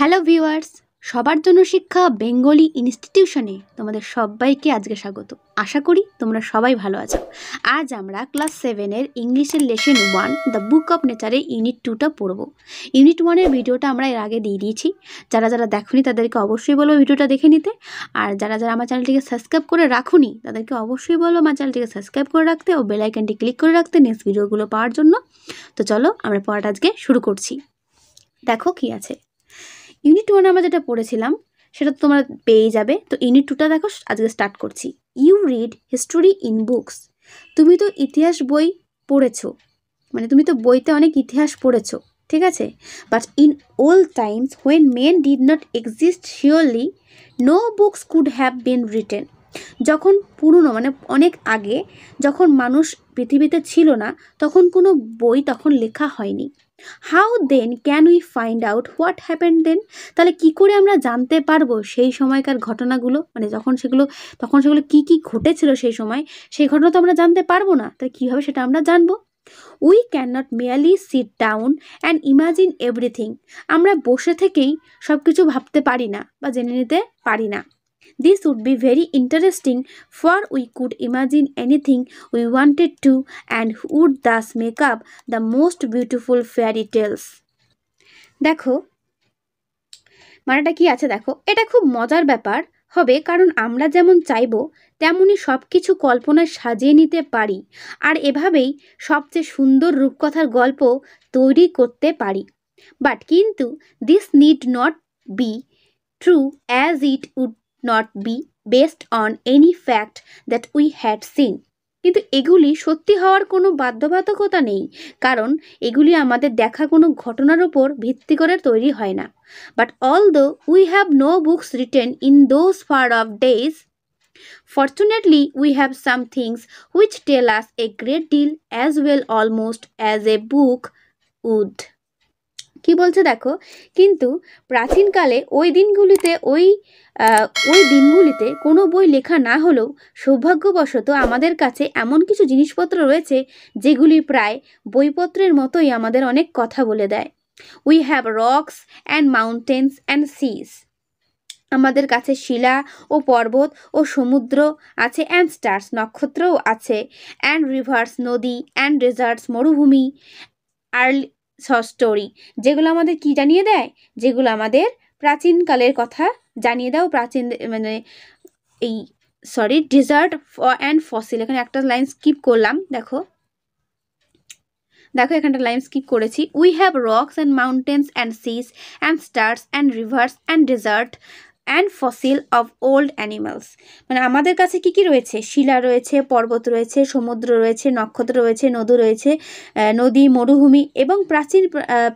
Hello viewers সবার জন্য শিক্ষা বেঙ্গলি ইনস্টিটিউশনে তোমাদের সবাইকে আজকে স্বাগত আশা করি তোমরা সবাই ভালো আছো আজ আমরা ক্লাস সেভেনের ইংলিশের lesson one the book of নেচারের ইউনিট টুটা পড়ব ইউনিট ওয়ানের ভিডিওটা আমরা এর আগে দিয়ে দিয়েছি যারা যারা দেখনি তাদেরকে অবশ্যই বলো ভিডিওটা দেখে নিতে আর যারা যারা আমার চ্যানেলটিকে সাবস্ক্রাইব করে রাখুনি তাদেরকে অবশ্যই বলো আমার চ্যানেলটিকে সাবস্ক্রাইব করে রাখতে ও বেলাইকানটি ক্লিক করে রাখতে নেক্সট ভিডিওগুলো পাওয়ার জন্য তো চলো আমরা পড়াটা আজকে শুরু করছি দেখো কি আছে ইউনিট ওয়ানে আমরা যেটা পড়েছিলাম সেটা তো তোমরা পেয়ে যাবে তো ইউনিট টুটা দেখো আজকে স্টার্ট করছি you read history in books তুমি তো ইতিহাস বই পড়েছো মানে তুমি তো বইতে অনেক ইতিহাস পড়েছো ঠিক আছে but in old times when men did not exist surely no books could have been written যখন পুরনো মানে অনেক আগে যখন মানুষ পৃথিবীতে ছিল না তখন কোনো বই তখন লেখা হয়নি how then can we find out what happen then তাহলে কি করে আমরা জানতে পারবো সেই সময়কার ঘটনাগুলো মানে যখন সেগুলো তখন সেগুলো কি কি ঘটেছিল সেই সময় সেই ঘটনা তো আমরা জানতে পারবো না তাহলে কীভাবে সেটা আমরা জানবো we can not merely sit down and imagine everything আমরা বসে থেকেই সব কিছু ভাবতে পারি না বা জেনে নিতে পারি না This would be very interesting for we could imagine anything we wanted to and would thus make up the most beautiful fairy tales. দেখো মানেটা কি আছে দেখো এটা খুব মজার ব্যাপার হবে কারণ আমরা যেমন চাইব তেমনই সব কিছু কল্পনায় সাজিয়ে নিতে পারি আর এভাবেই সবচেয়ে সুন্দর রূপকথার গল্প তৈরি করতে পারি বাট কিন্তু this need not be true as it would not be based on any fact that we had seen কিন্তু এগুলি সত্যি হওয়ার কোনো বাধ্যবাধকতা নেই কারণ এগুলি আমাদের দেখা কোনো ঘটনার উপর ভিত্তি করে তৈরি হয় না but although we have no books written in those far off days fortunately we have some things which tell us a great deal as well almost as a book would কি বলছে দেখো কিন্তু প্রাচীনকালে ওই দিনগুলিতে ওই ওই দিনগুলিতে কোনো বই লেখা না হলেও সৌভাগ্যবশত আমাদের কাছে এমন কিছু জিনিসপত্র রয়েছে যেগুলি প্রায় বইপত্রের মতোই আমাদের অনেক কথা বলে দেয় we have rocks and mountains and seas আমাদের কাছে শিলা ও পর্বত ও সমুদ্র আছে অ্যান্ড স্টার্স নক্ষত্রও আছে অ্যান্ড রিভার্স নদী অ্যান্ড ডেজার্টস মরুভূমি আর্লি স্টোরি যেগুলো আমাদের কি জানিয়ে দেয় যেগুলো আমাদের প্রাচীনকালের কথা জানিয়ে দাও প্রাচীন মানে এই সরি ডিজার্ট অ্যান্ড ফসিল এখানে একটা লাইন স্কিপ করলাম দেখো দেখো এখানটা লাইন স্কিপ করেছি we have rocks and mountains and seas and stars and rivers and desert and fossil of old animals মানে আমাদের কাছে কি কি রয়েছে শিলা রয়েছে পর্বত রয়েছে সমুদ্র রয়েছে নক্ষত্র রয়েছে নদী রয়েছে নদী মরুভূমি এবং প্রাচীন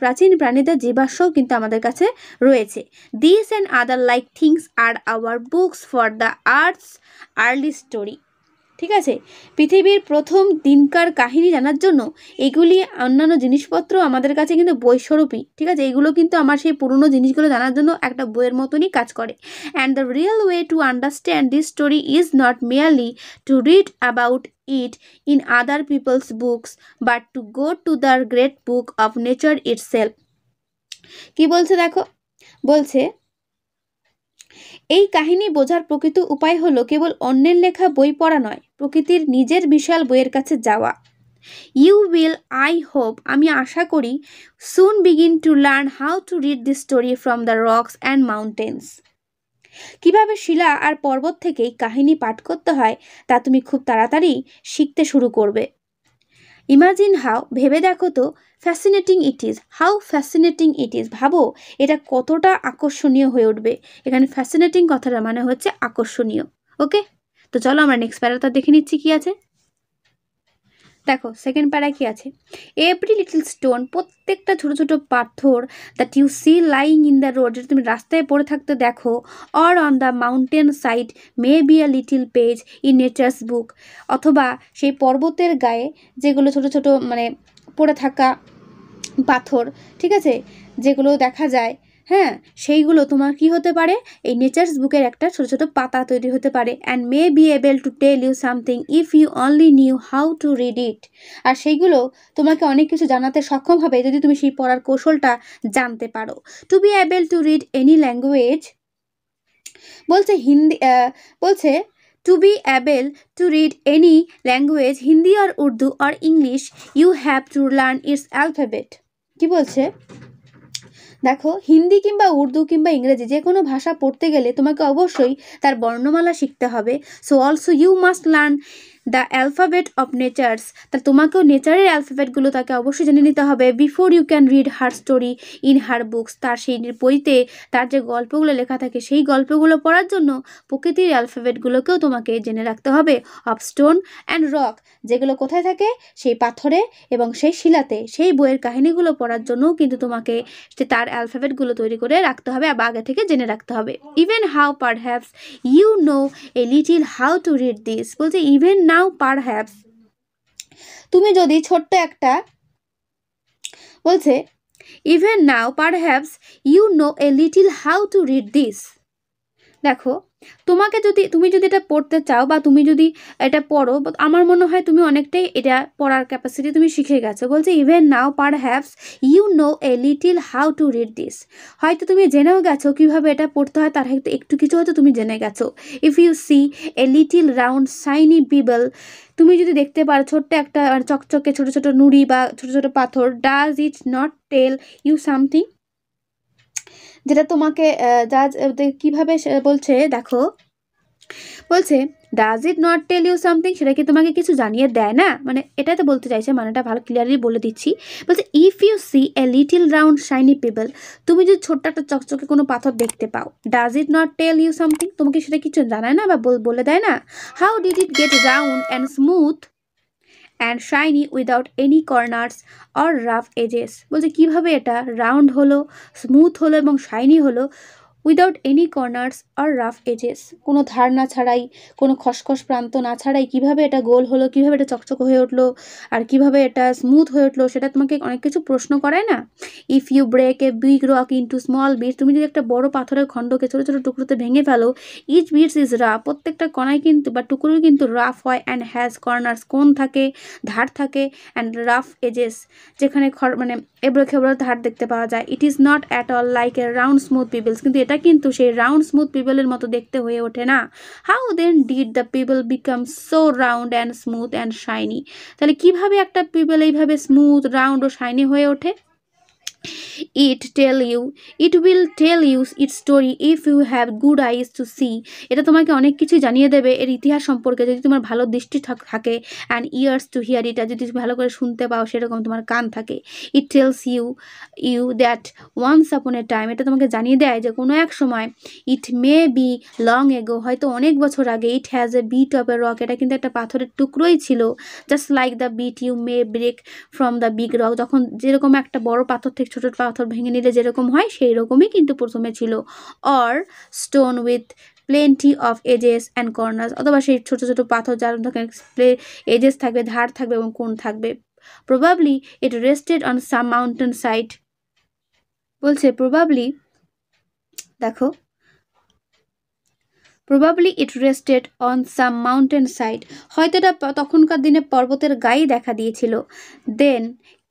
প্রাচীন প্রাণীদের জীবাশ্ম কিন্তু আমাদের কাছে রয়েছে this and other like things are our books for the earth's early story ঠিক আছে পৃথিবীর প্রথম দিনকার কাহিনী জানার জন্য এগুলি অন্যান্য জিনিসপত্র আমাদের কাছে কিন্তু বৈস্বরূপী ঠিক আছে এগুলো কিন্তু আমার সেই পুরনো জিনিসগুলো জানার জন্য একটা বইয়ের মতনই কাজ করে and the real way to understand this story is not merely to read about it in other people's books but to go to the great book of nature itself কি বলছে দেখো বলছে এই কাহিনী বোঝার প্রকৃত উপায় হলো কেবল অন্যের লেখা বই পড়া নয় প্রকৃতির নিজের বিশাল বইয়ের কাছে যাওয়া ইউ উইল আই হোপ আমি আশা করি soon begin to learn how to read the story from the rocks and mountains কিভাবে শিলা আর পর্বত থেকেই কাহিনী পাঠ করতে হয় তা তুমি খুব তাড়াতাড়ি শিখতে শুরু করবে ইমাজিন হাউ ভেবে দেখো তো fascinating it is how fascinating it is ভাবো এটা কতটা আকর্ষণীয় হয়ে উঠবে এখানে ফ্যাসিনেটিং কথাটা মানে হচ্ছে আকর্ষণীয় ওকে তো চলো আমরা নেক্সট প্যারাটা দেখে নিচ্ছি কী আছে দেখো সেকেন্ড প্যারা কী আছে এভরি লিটল স্টোন প্রত্যেকটা ছোট ছোট পাথর that you see lying in the road যেটা তুমি রাস্তায় পড়ে থাকতে দেখো or on the mountain side may be a little page in nature's book অথবা সেই পর্বতের গায়ে যেগুলো ছোট ছোট মানে পড়ে থাকা পাথর ঠিক আছে যেগুলো দেখা যায় হ্যাঁ সেইগুলো তোমার কি হতে পারে এই নেচার্স বুকের একটা ছোটো ছোটো পাতা তৈরি হতে পারে and may be able to tell you something if you only knew how to read it আর সেইগুলো তোমাকে অনেক কিছু জানাতে সক্ষম হবে যদি তুমি সেই পড়ার কৌশলটা জানতে পারো to be able to read any language বলছে হিন্দি বলছে to be able to read any language Hindi আর উর্দু আর English you have to learn its alphabet কি বলছে দেখো হিন্দি কিংবা উর্দু কিংবা ইংরেজি যে কোনো ভাষা পড়তে গেলে তোমাকে অবশ্যই তার বর্ণমালা শিখতে হবে so also you must learn the alphabet of nature's তা তোমাকেও নেচারের অ্যালফাবেটগুলো তাকে অবশ্যই জেনে নিতে হবে before you can read her story in her books তার সেই বইতে তার যে গল্পগুলো লেখা থাকে সেই গল্পগুলো পড়ার জন্য প্রকৃতির অ্যালফাবেটগুলোকেও তোমাকে জেনে রাখতে হবে অফ স্টোন অ্যান্ড রক যেগুলো কোথায় থাকে সেই পাথরে এবং সেই শিলাতে সেই বইয়ের কাহিনীগুলো পড়ার জন্যও কিন্তু তোমাকে তার অ্যালফাবেটগুলো তৈরি করে রাখতে হবে বা আগে থেকে জেনে রাখতে হবে even how haves you know a little how to read this বলছে ইভেন নাও হ্যাভস তুমি যদি ছোট্ট একটা বলছে even now haves you know a little how to read this দেখো তোমাকে যদি তুমি যদি এটা পড়তে চাও বা তুমি যদি এটা পড়ো আমার মনে হয় তুমি অনেকটাই এটা পড়ার ক্যাপাসিটি তুমি শিখে গেছো বলছে even now per haves you know a little how to read this হয়তো তুমি জেনেও গেছো কীভাবে এটা পড়তে হয় তার হয়তো একটু কিছু হয়তো তুমি জেনে গেছো if you see a little round shiny pebble তুমি যদি দেখতে পারো ছোট্ট একটা মানে চকচকে ছোট ছোট নুড়ি বা ছোট ছোট পাথর does it not tell you something যেটা তোমাকে যা কিভাবে বলছে দেখো বলছে does it not tell you something সেটা কি তোমাকে কিছু জানিয়ে দেয় না মানে এটাই তো বলতে চাইছে মানেটা ভালো ক্লিয়ারলি বলে দিচ্ছি বলছে if you see a little round shiny pebble তুমি যদি ছোট্ট একটা চকচকে কোনো পাথর দেখতে পাও does it not tell you something তোমাকে সেটা কিছু জানায় না বা বলে দেয় না how did it get round and smooth and shiny without any corners or rough edges বলছে কিভাবে এটা রাউন্ড হলো স্মুথ হলো এবং শাইনি হলো উইদাউট এনি কর্নার্স আর রাফ এজেস কোনো ধার না ছাড়াই কোনো খসখস প্রান্ত না ছাড়াই কিভাবে এটা গোল হলো কিভাবে এটা চকচক হয়ে উঠলো আর কিভাবে এটা স্মুথ হয়ে উঠলো সেটা তোমাকে অনেক কিছু প্রশ্ন করায় না if you break a big rock into small bit তুমি যদি একটা বড় পাথরের খণ্ডকে ছোটো ছোটো টুকরোতে ভেঙে ফেলো ইচ বিটস ইজ রাফ প্রত্যেকটা কণায় কিন্তু বা টুকরো কিন্তু রাফ হয় অ্যান্ড হ্যাজ কর্নার্স কোন থাকে ধার থাকে অ্যান্ড রাফ এজেস যেখানে খর মানে এবড়ো খেবড়ো ধার দেখতে পাওয়া যায় it is not at all like a round smooth pebbles কিন্তু সেটা কিন্তু সেই রাউন্ড স্মুথ পিপলের মতো দেখতে হয়ে ওঠে না how then did the pebble become so round and smooth and shiny তাহলে কিভাবে একটা পিপল এইভাবে স্মুথ রাউন্ড ও শাইনি হয়ে ওঠে it tell you it will tell us it story if you have good eyes to see এটা তোমাকে অনেক কিছু জানিয়ে দেবে এর ইতিহাস সম্পর্কে যদি তোমার ভালো দৃষ্টি থাকে অ্যান্ড ইয়ার্স টু হিয়ার এটা যদি ভালো করে শুনতে পাও সেরকম তোমার কান থাকে it tells you you that once upon a time এটা তোমাকে জানিয়ে দেয় যে কোনো এক সময় ইট মে বি লং এগো হয়তো অনেক বছর আগে it has a bit of a rock এটা কিন্তু একটা পাথরের টুকরোই ছিল just like the bit you may break from the big rock যখন যেরকম একটা বড় পাথর থেকে ছোট পাথর ভেঙে নিলে যেরকম হয় সেই রকমই কিন্তু প্রথমে ছিল or stone with plenty of edges and corners অথবা সেই ছোট ছোট পাথর যার থাকবে এজেস থাকবে ধার থাকবে এবং কোন থাকবে probably it rested on some mountain side বলছে প্রবাবলি দেখো probably it rested on some mountain side হয়তো এটা তখনকার দিনে পর্বতের গায়ে দেখা দিয়েছিল then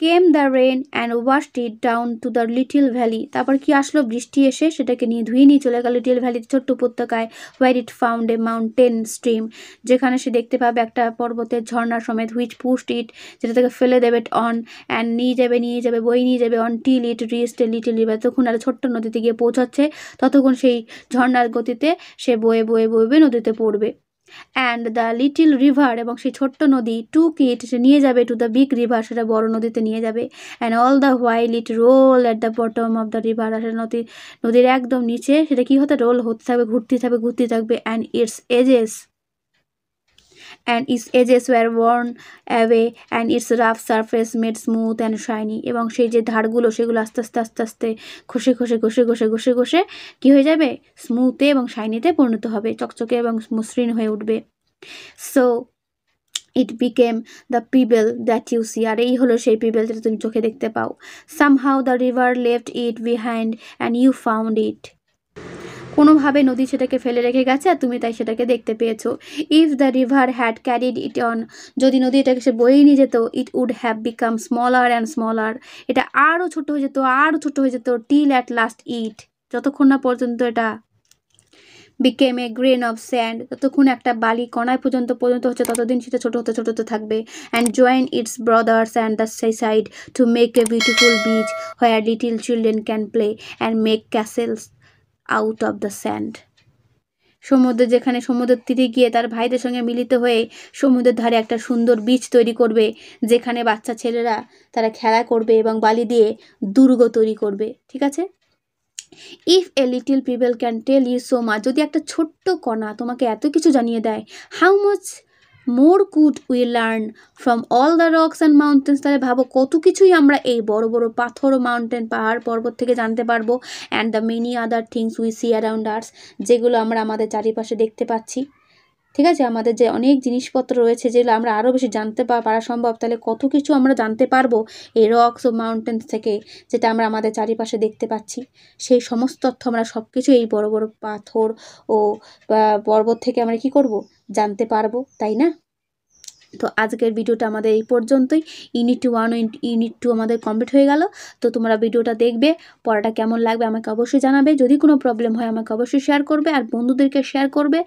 came the rain and washed it down to the little valley তারপর কি আসলো বৃষ্টি এসে সেটাকে নিয়ে ধুয়ে নিয়ে চলে গেল লিটিল ভ্যালির ছোট্ট উপত্যকায় where it found a mountain stream যেখানে সে দেখতে পাবে একটা পর্বতের ঝর্ণা সমেত হুইচ পুস্ট ইট যেটা থেকে ফেলে দেবে অন অ্যান্ড নিয়ে যাবে নিয়ে যাবে বই নিয়ে যাবে on till it reached little river তখন আর ছোট্ট নদীতে গিয়ে পৌঁছাচ্ছে ততক্ষণ সেই ঝর্ণার গতিতে সে বয়ে বয়ে বয়ে নদীতে পড়বে অ্যান্ড দ্য লিটিল রিভার এবং সেই ছোট্ট নদী টু কিট সে নিয়ে যাবে টু দ্য বিগ রিভার সেটা বড় নদীতে নিয়ে যাবে and all the while it rolled at the bottom of the river আর নদীর নদীর একদম নিচে সেটা কী হতে রোল হতে থাকবে ঘুরতে থাকবে ঘুরতে থাকবে and its edges and its edges were worn away and its rough surface made smooth and shiny এবং সেই যে ধারগুলো সেগুলো আস্তে আস্তে আস্তে আস্তে ঘষে ঘষে ঘষে ঘষে ঘষে ঘষে কী হয়ে যাবে স্মুথে এবং শাইনিতে পরিণত হবে চকচকে এবং মসৃণ হয়ে উঠবে so it became the pebble that you see আর এই হলো সেই পিবেল যেটা তুমি চোখে দেখতে পাও somehow the river left it behind and you found it কোনোভাবে নদী সেটাকে ফেলে রেখে গেছে আর তুমি তাই সেটাকে দেখতে পেয়েছো if the river had carried it on যদি নদী এটাকে সে বয়েই নিয়ে যেত it would have become smaller and smaller এটা আরও ছোট হয়ে যেত আরও ছোট হয়ে যেত টিল অ্যাট লাস্ট ইট যতক্ষণ না পর্যন্ত এটা became a grain of sand ততক্ষণ একটা বালি কণায় পর্যন্ত পর্যন্ত হচ্ছে ততদিন সেটা ছোটো হতে ছোটো হতে থাকবে and join its brothers and the side to make a beautiful beach where little children can play and make castles out of the sand সমুদ্রে যেখানে সমুদ্রের তীরে গিয়ে তার ভাইদের সঙ্গে মিলিত হয়ে সমুদ্রের ধারে একটা সুন্দর বীজ তৈরি করবে যেখানে বাচ্চা ছেলেরা তারা খেলা করবে এবং বালি দিয়ে দুর্গ তৈরি করবে ঠিক আছে if a little pebble can tell you so much যদি একটা ছোট্ট কণা তোমাকে এত কিছু জানিয়ে দেয় how much more could we learn from all the rocks and mountains তাহলে ভাবো কত কিছুই আমরা এই বড় বড় পাথর ও মাউন্টেন পাহাড় পর্বত থেকে জানতে পারবো and the many other things we see around us যেগুলো আমরা আমাদের চারিপাশে দেখতে পাচ্ছি ঠিক আছে আমাদের যে অনেক জিনিসপত্র রয়েছে যেগুলো আমরা আরও বেশি জানতে পারা সম্ভব তাহলে কত কিছু আমরা জানতে পারবো এই রকস ও মাউন্টেন্স থেকে যেটা আমরা আমাদের চারিপাশে দেখতে পাচ্ছি সেই সমস্ত তথ্য আমরা সব কিছু এই বড় বড় পাথর ও পর্বত থেকে আমরা কি করব জানতে পারবো তাই না তো আজকের ভিডিওটা আমাদের এই পর্যন্তই ইউনিট ওয়ান ইউনিট টু আমাদের কমপ্লিট হয়ে গেল তো তোমরা ভিডিওটা দেখবে পড়াটা কেমন লাগবে আমাকে অবশ্যই জানাবে যদি কোনো প্রবলেম হয় আমাকে অবশ্যই শেয়ার করবে আর বন্ধুদেরকে শেয়ার করবে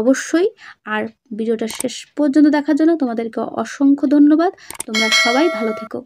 অবশ্যই আর ভিডিওটা শেষ পর্যন্ত দেখার জন্য তোমাদেরকে অসংখ্য ধন্যবাদ তোমরা সবাই ভালো থেকো